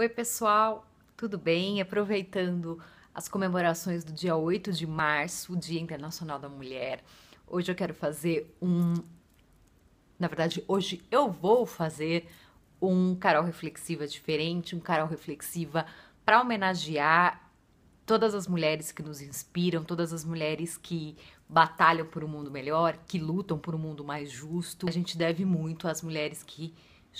Oi, pessoal, tudo bem? Aproveitando as comemorações do dia 8 de março, o Dia Internacional da Mulher, hoje eu quero fazer um. Na verdade, hoje eu vou fazer um Carol Reflexiva diferente, um Carol Reflexiva para homenagear todas as mulheres que nos inspiram, todas as mulheres que batalham por um mundo melhor, que lutam por um mundo mais justo. A gente deve muito às mulheres que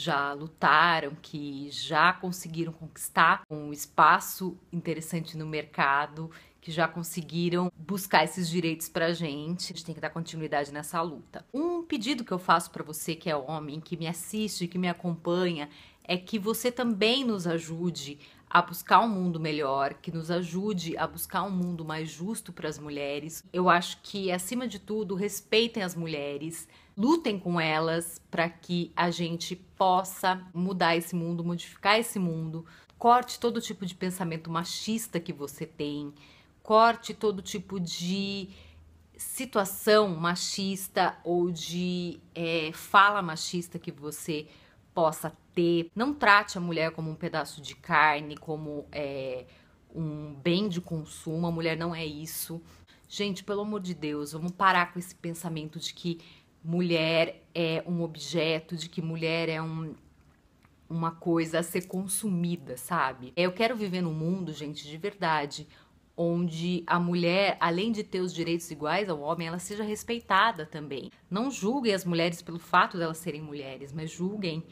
já lutaram, que já conseguiram conquistar um espaço interessante no mercado, que já conseguiram buscar esses direitos pra gente. A gente tem que dar continuidade nessa luta. Um pedido que eu faço para você que é homem, que me assiste, que me acompanha, é que você também nos ajude a buscar um mundo melhor, que nos ajude a buscar um mundo mais justo para as mulheres. Eu acho que, acima de tudo, respeitem as mulheres, lutem com elas para que a gente possa mudar esse mundo, modificar esse mundo. Corte todo tipo de pensamento machista que você tem, corte todo tipo de situação machista ou de é, fala machista que você possa ter. Não trate a mulher como um pedaço de carne, como é, um bem de consumo. A mulher não é isso. Gente, pelo amor de Deus, vamos parar com esse pensamento de que mulher é um objeto, de que mulher é um, uma coisa a ser consumida, sabe? É, eu quero viver num mundo, gente, de verdade, onde a mulher, além de ter os direitos iguais ao homem, ela seja respeitada também. Não julguem as mulheres pelo fato delas serem mulheres, mas julguem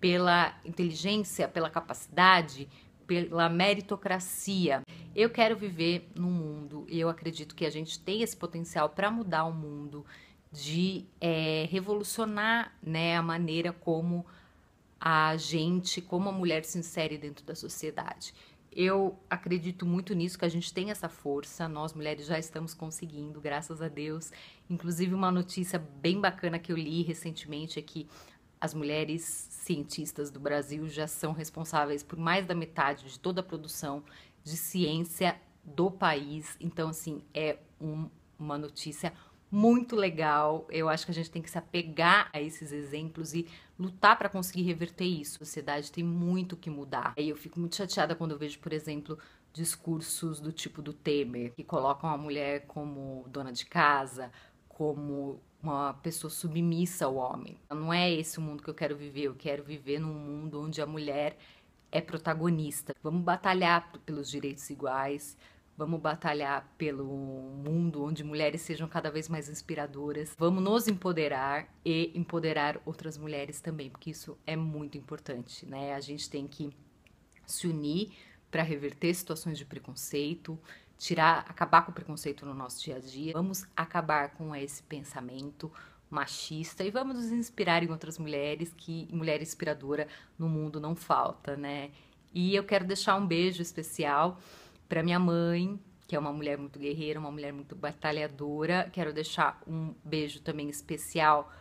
pela inteligência, pela capacidade, pela meritocracia. Eu quero viver num mundo, e eu acredito que a gente tem esse potencial para mudar o mundo, de é, revolucionar né, a maneira como a gente, como a mulher se insere dentro da sociedade. Eu acredito muito nisso, que a gente tem essa força, nós mulheres já estamos conseguindo, graças a Deus. Inclusive, uma notícia bem bacana que eu li recentemente é que as mulheres cientistas do Brasil já são responsáveis por mais da metade de toda a produção de ciência do país. Então, assim, é um, uma notícia muito legal. Eu acho que a gente tem que se apegar a esses exemplos e lutar para conseguir reverter isso. A sociedade tem muito que mudar. E eu fico muito chateada quando eu vejo, por exemplo, discursos do tipo do Temer, que colocam a mulher como dona de casa, como uma pessoa submissa ao homem. Não é esse o mundo que eu quero viver. Eu quero viver num mundo onde a mulher é protagonista. Vamos batalhar pelos direitos iguais, Vamos batalhar pelo mundo onde mulheres sejam cada vez mais inspiradoras. Vamos nos empoderar e empoderar outras mulheres também, porque isso é muito importante, né? A gente tem que se unir para reverter situações de preconceito, tirar, acabar com o preconceito no nosso dia a dia. Vamos acabar com esse pensamento machista e vamos nos inspirar em outras mulheres que mulher inspiradora no mundo não falta, né? E eu quero deixar um beijo especial para minha mãe, que é uma mulher muito guerreira, uma mulher muito batalhadora, quero deixar um beijo também especial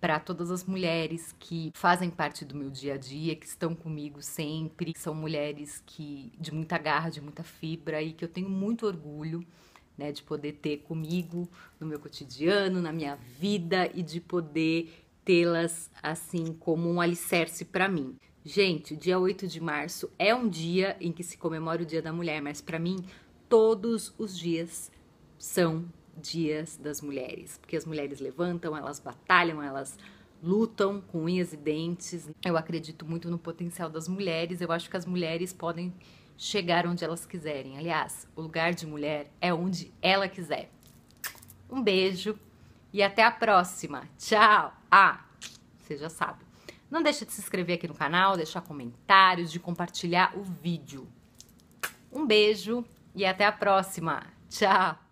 para todas as mulheres que fazem parte do meu dia a dia, que estão comigo sempre, são mulheres que de muita garra, de muita fibra e que eu tenho muito orgulho, né, de poder ter comigo no meu cotidiano, na minha vida e de poder tê-las assim como um alicerce para mim. Gente, dia 8 de março é um dia em que se comemora o Dia da Mulher, mas para mim todos os dias são dias das mulheres, porque as mulheres levantam, elas batalham, elas lutam com unhas e dentes. Eu acredito muito no potencial das mulheres, eu acho que as mulheres podem chegar onde elas quiserem. Aliás, o lugar de mulher é onde ela quiser. Um beijo e até a próxima. Tchau. Ah, você já sabe. Não deixa de se inscrever aqui no canal, deixar comentários, de compartilhar o vídeo. Um beijo e até a próxima. Tchau!